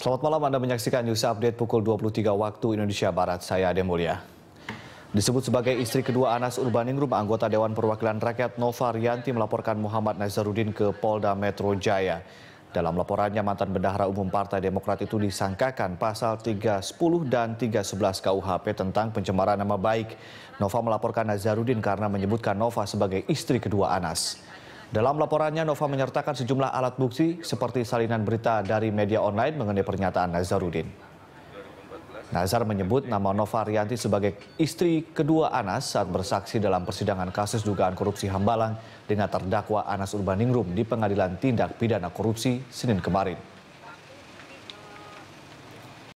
Selamat malam Anda menyaksikan news update pukul 23 waktu Indonesia Barat. Saya Ade Mulya. Disebut sebagai istri kedua Anas Urbaningrum, anggota Dewan Perwakilan Rakyat Nova Rianti melaporkan Muhammad Nazarudin ke Polda Metro Jaya. Dalam laporannya, mantan bendahara umum Partai Demokrat itu disangkakan pasal 310 dan 311 KUHP tentang pencemaran nama baik. Nova melaporkan Nazarudin karena menyebutkan Nova sebagai istri kedua Anas. Dalam laporannya, Nova menyertakan sejumlah alat bukti seperti salinan berita dari media online mengenai pernyataan Nazarudin. Nazar menyebut nama Nova Arianti sebagai istri kedua Anas saat bersaksi dalam persidangan kasus dugaan korupsi Hambalang dengan terdakwa Anas Urbaningrum di Pengadilan Tindak Pidana Korupsi Senin kemarin.